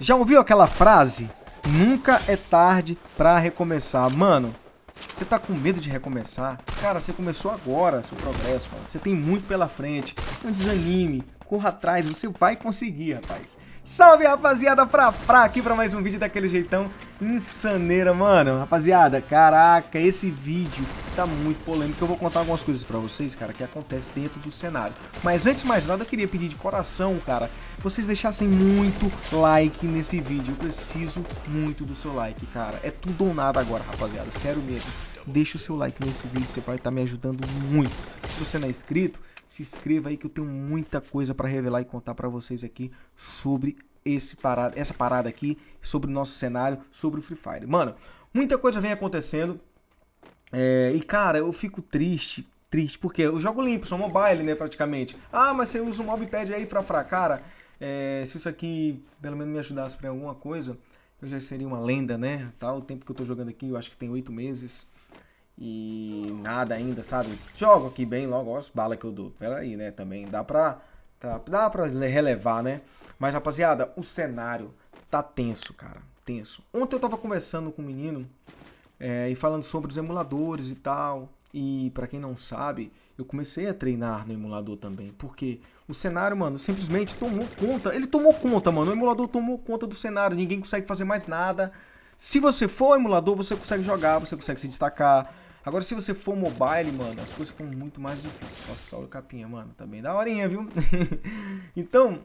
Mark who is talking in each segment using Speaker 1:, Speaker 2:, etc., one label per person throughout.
Speaker 1: Já ouviu aquela frase? Nunca é tarde para recomeçar. Mano, você tá com medo de recomeçar? Cara, você começou agora seu progresso, mano. Você tem muito pela frente. Não é desanime corra atrás, você vai conseguir, rapaz. Salve, rapaziada, pra fra, aqui pra mais um vídeo daquele jeitão insaneira, mano. Rapaziada, caraca, esse vídeo tá muito polêmico. Eu vou contar algumas coisas pra vocês, cara, que acontece dentro do cenário. Mas antes de mais nada, eu queria pedir de coração, cara, vocês deixassem muito like nesse vídeo. Eu preciso muito do seu like, cara. É tudo ou nada agora, rapaziada, sério mesmo. Deixa o seu like nesse vídeo, você vai estar tá me ajudando muito. Se você não é inscrito, se inscreva aí que eu tenho muita coisa para revelar e contar para vocês aqui sobre esse parada, essa parada aqui, sobre o nosso cenário, sobre o Free Fire. Mano, muita coisa vem acontecendo. É, e cara, eu fico triste, triste, porque eu jogo limpo, sou mobile, né, praticamente. Ah, mas você usa o mousepad aí fra. fracar, é, se isso aqui pelo menos me ajudasse pra alguma coisa, eu já seria uma lenda, né? Tá, o tempo que eu tô jogando aqui, eu acho que tem oito meses e nada ainda, sabe? Jogo aqui bem logo, olha as balas que eu dou. Pera aí, né? Também dá pra, tá, dá pra relevar, né? Mas, rapaziada, o cenário tá tenso, cara. Tenso. Ontem eu tava conversando com um menino é, e falando sobre os emuladores e tal. E para quem não sabe, eu comecei a treinar no emulador também, porque o cenário, mano, simplesmente tomou conta. Ele tomou conta, mano. O emulador tomou conta do cenário. Ninguém consegue fazer mais nada. Se você for emulador, você consegue jogar, você consegue se destacar, Agora, se você for mobile, mano, as coisas estão muito mais difíceis. Nossa, o Capinha, mano, também tá da horinha, viu? então,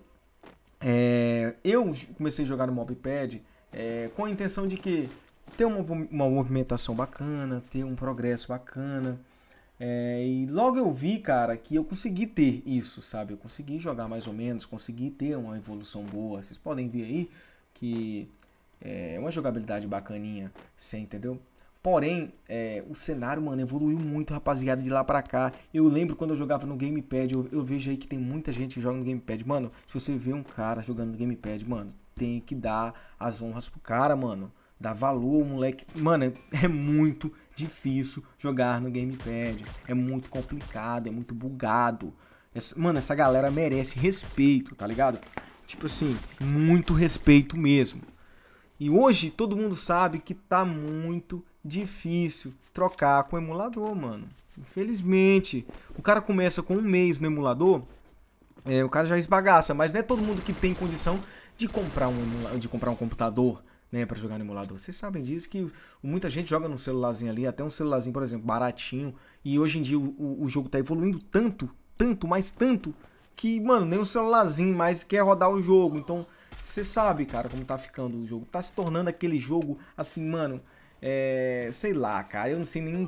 Speaker 1: é, eu comecei a jogar no Mobpad é, com a intenção de que ter uma, uma movimentação bacana, ter um progresso bacana. É, e logo eu vi, cara, que eu consegui ter isso, sabe? Eu consegui jogar mais ou menos, consegui ter uma evolução boa. Vocês podem ver aí que é uma jogabilidade bacaninha, você entendeu? Porém, é, o cenário, mano, evoluiu muito, rapaziada, de lá pra cá. Eu lembro quando eu jogava no Gamepad, eu, eu, vejo aí que tem muita gente que joga no Gamepad. Mano, se você vê um cara jogando no Gamepad, mano, tem que dar as honras pro cara, mano. Dá valor, moleque. Mano, é, muito difícil jogar no Gamepad. É muito complicado, é muito bugado. Essa, mano, essa galera merece respeito, tá ligado? Tipo assim, muito respeito mesmo. E hoje todo mundo sabe que tá muito difícil trocar com o emulador, mano. Infelizmente. O cara começa com um mês no emulador, é, o cara já esbagaça, mas não é todo mundo que tem condição de comprar um, de comprar um computador. Né, para jogar no emulador. Vocês sabem disso que muita gente joga num celularzinho ali, até um celularzinho, por exemplo, baratinho. E hoje em dia o, o, o jogo tá evoluindo tanto, tanto, mais tanto, que, mano, nem um celularzinho mais quer rodar o jogo. Então, você sabe, cara, como tá ficando o jogo. Tá se tornando aquele jogo, assim, mano, é, sei lá, cara. Eu não sei nem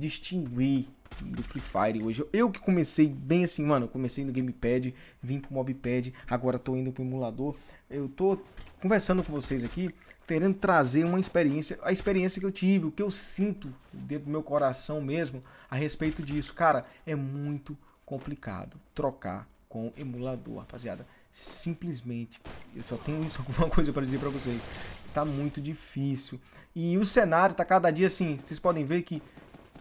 Speaker 1: distinguir do Free Fire hoje. Eu que comecei bem assim, mano, comecei no gamepad, vim pro mobpad, agora tô indo pro emulador. Eu tô conversando com vocês aqui, querendo trazer uma experiência, a experiência que eu tive, o que eu sinto dentro do meu coração mesmo a respeito disso. Cara, é muito complicado trocar com emulador, rapaziada simplesmente, eu só tenho isso alguma coisa para dizer para vocês, tá muito difícil. E o cenário tá cada dia assim, vocês podem ver que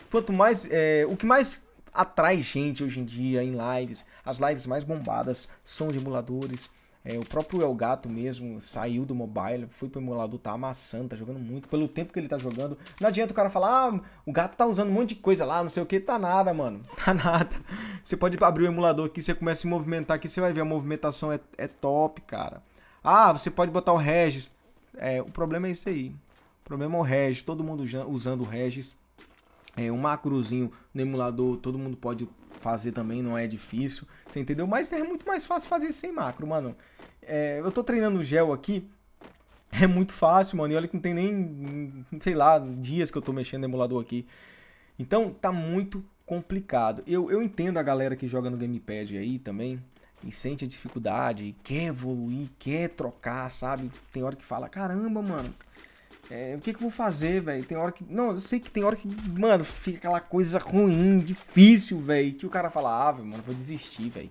Speaker 1: quanto mais, é, o que mais atrai gente hoje em dia em lives, as lives mais bombadas são de emuladores, é, o próprio Elgato mesmo saiu do mobile, foi pro emulador, tá amassando, tá jogando muito. Pelo tempo que ele tá jogando, não adianta o cara falar, ah, o gato tá usando um monte de coisa lá, não sei o que, tá nada, mano. Tá nada. Você pode abrir o emulador aqui, você começa a se movimentar aqui, você vai ver, a movimentação é, é top, cara. Ah, você pode botar o Regis. É, o problema é isso aí. O problema é o Regis, todo mundo usando o Regis. É, um macrozinho no emulador, todo mundo pode fazer também não é difícil, você entendeu? Mas é muito mais fácil fazer sem macro, mano. É, eu tô treinando gel aqui, é muito fácil, mano, e olha que não tem nem, sei lá, dias que eu tô mexendo no emulador aqui. Então, tá muito complicado. Eu, eu entendo a galera que joga no gamepad aí também, e sente a dificuldade, e quer evoluir, quer trocar, sabe? Tem hora que fala, caramba, mano, é, o que, que eu vou fazer, velho? Tem hora que. Não, eu sei que tem hora que, mano, fica aquela coisa ruim, difícil, velho. Que o cara fala, ah, véio, mano, vou desistir, velho.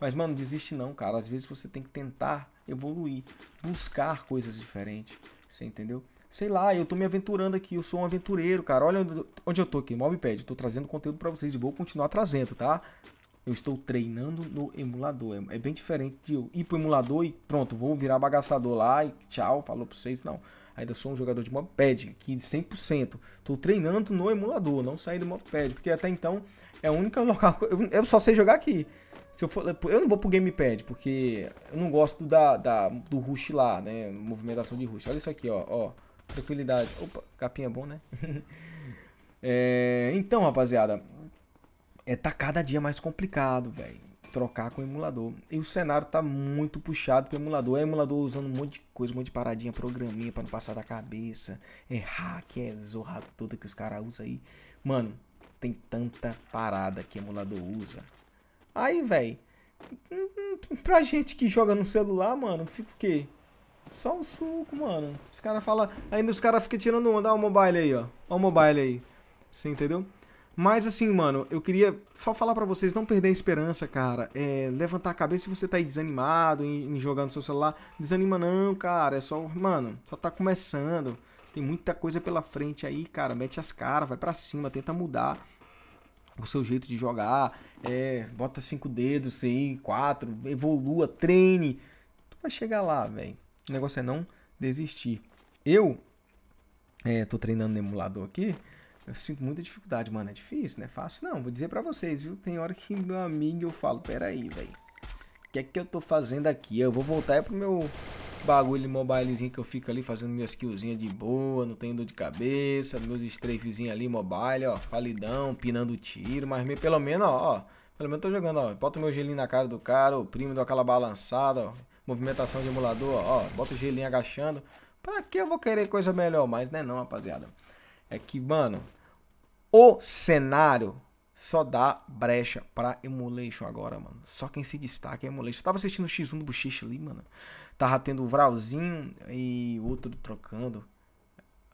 Speaker 1: Mas, mano, desiste não, cara. Às vezes você tem que tentar evoluir, buscar coisas diferentes. Você entendeu? Sei lá, eu tô me aventurando aqui, eu sou um aventureiro, cara. Olha onde eu tô aqui, Mobpad. Eu tô trazendo conteúdo para vocês e vou continuar trazendo, tá? Eu estou treinando no emulador. É, é bem diferente de eu ir pro emulador e pronto, vou virar bagaçador lá e tchau, falou pra vocês. Não. Ainda sou um jogador de Moped, que 100%. Estou treinando no emulador, não saí do Moped, porque até então é o único local. Eu, eu só sei jogar aqui. Se eu, for, eu não vou pro gamepad, porque eu não gosto da, da, do rush lá, né? Movimentação de rush. Olha isso aqui, ó. ó tranquilidade. Opa, capinha é bom, né? é, então, rapaziada. É, tá cada dia mais complicado, velho trocar com o emulador. E o cenário tá muito puxado pro emulador. É emulador usando um monte de coisa, um monte de paradinha, programinha para não passar da cabeça. É hack, é zorra toda que os caras usam aí. Mano, tem tanta parada que emulador usa. Aí, velho, pra gente que joga no celular, mano, fica o quê? Só um suco, mano. Os caras falam. Ainda os caras ficam tirando onda. Olha o mobile aí, ó. Olha o mobile aí. Você entendeu? Mas assim, mano, eu queria só falar para vocês não perder a esperança, cara. É, levantar a cabeça se você tá aí desanimado em, em jogando seu celular. Desanima não, cara. É só, mano, só tá começando. Tem muita coisa pela frente aí, cara. Mete as caras, vai para cima, tenta mudar o seu jeito de jogar. É, bota cinco dedos aí, quatro, evolua, treine. Tu vai chegar lá, velho. O negócio é não desistir. Eu é, tô treinando no emulador aqui. Eu sinto muita dificuldade, mano. É difícil, não é fácil. Não, vou dizer pra vocês, viu? Tem hora que, meu amigo, eu falo, peraí, velho. O que é que eu tô fazendo aqui? Eu vou voltar é pro meu bagulho mobilezinho que eu fico ali fazendo minhas killzinhas de boa, não tenho dor de cabeça, meus strafezinhos ali mobile, ó, falidão, pinando tiro, mas pelo menos, ó, ó, pelo menos tô jogando, ó, bota o meu gelinho na cara do cara, o primo dá aquela balançada, ó, movimentação de emulador, ó, ó bota o gelinho agachando, pra que eu vou querer coisa melhor mas né não, rapaziada? é que, mano, o cenário só dá brecha pra emulation agora, mano. Só quem se destaca é emulation. Eu tava assistindo o X1 do Bochecha ali, mano. Tava tendo o Vralzinho e outro trocando.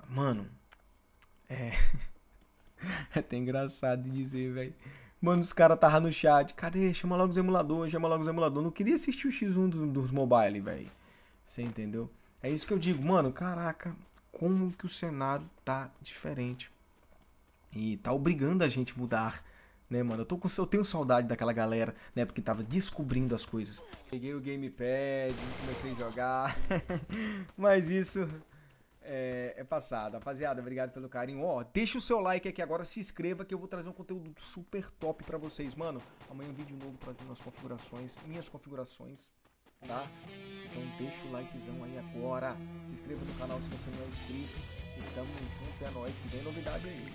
Speaker 1: Mano, é. é até engraçado de dizer, velho. Mano, os caras tava no chat. Cadê? Chama logo os emuladores, chama logo os emuladores. Não queria assistir o X1 dos, do mobile, velho. Você entendeu? É isso que eu digo, mano. Caraca, como que o cenário tá diferente. E tá obrigando a gente mudar, né, mano? Eu, tô com, eu tenho saudade daquela galera, né, porque tava descobrindo as coisas. Peguei o gamepad, comecei a jogar, mas isso é, é, passado. Rapaziada, obrigado pelo carinho. Ó, deixa o seu like aqui agora, se inscreva que eu vou trazer um conteúdo super top pra vocês, mano. Amanhã um vídeo novo trazendo as configurações, minhas configurações tá? Então deixa o likezão aí agora, se inscreva no canal se você não é inscrito. E tamo junto, é nóis, que vem novidade aí.